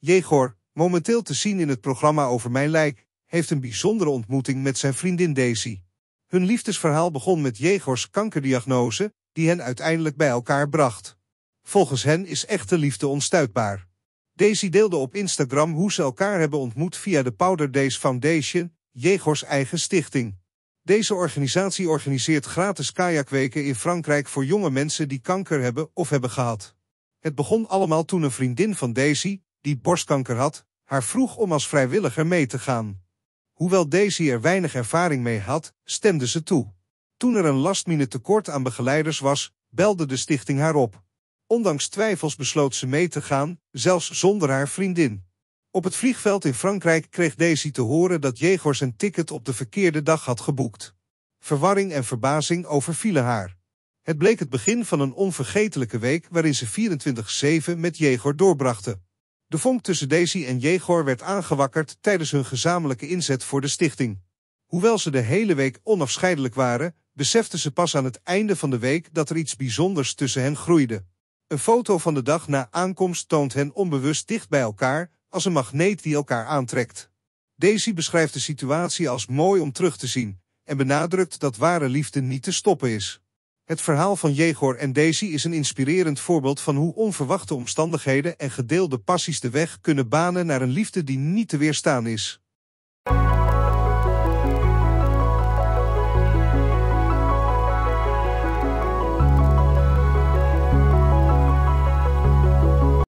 Jegor, momenteel te zien in het programma over mijn lijk, heeft een bijzondere ontmoeting met zijn vriendin Daisy. Hun liefdesverhaal begon met Jegors kankerdiagnose, die hen uiteindelijk bij elkaar bracht. Volgens hen is echte liefde onstuitbaar. Daisy deelde op Instagram hoe ze elkaar hebben ontmoet via de Powder Days Foundation, Jegors eigen stichting. Deze organisatie organiseert gratis kajakweken in Frankrijk voor jonge mensen die kanker hebben of hebben gehad. Het begon allemaal toen een vriendin van Daisy, die borstkanker had, haar vroeg om als vrijwilliger mee te gaan. Hoewel Daisy er weinig ervaring mee had, stemde ze toe. Toen er een lastmine tekort aan begeleiders was, belde de stichting haar op. Ondanks twijfels besloot ze mee te gaan, zelfs zonder haar vriendin. Op het vliegveld in Frankrijk kreeg Daisy te horen dat Jegor zijn ticket op de verkeerde dag had geboekt. Verwarring en verbazing overvielen haar. Het bleek het begin van een onvergetelijke week waarin ze 24-7 met Jegor doorbrachten. De vonk tussen Daisy en Jegor werd aangewakkerd tijdens hun gezamenlijke inzet voor de stichting. Hoewel ze de hele week onafscheidelijk waren, beseften ze pas aan het einde van de week dat er iets bijzonders tussen hen groeide. Een foto van de dag na aankomst toont hen onbewust dicht bij elkaar, als een magneet die elkaar aantrekt. Daisy beschrijft de situatie als mooi om terug te zien en benadrukt dat ware liefde niet te stoppen is. Het verhaal van Jegor en Daisy is een inspirerend voorbeeld van hoe onverwachte omstandigheden en gedeelde passies de weg kunnen banen naar een liefde die niet te weerstaan is.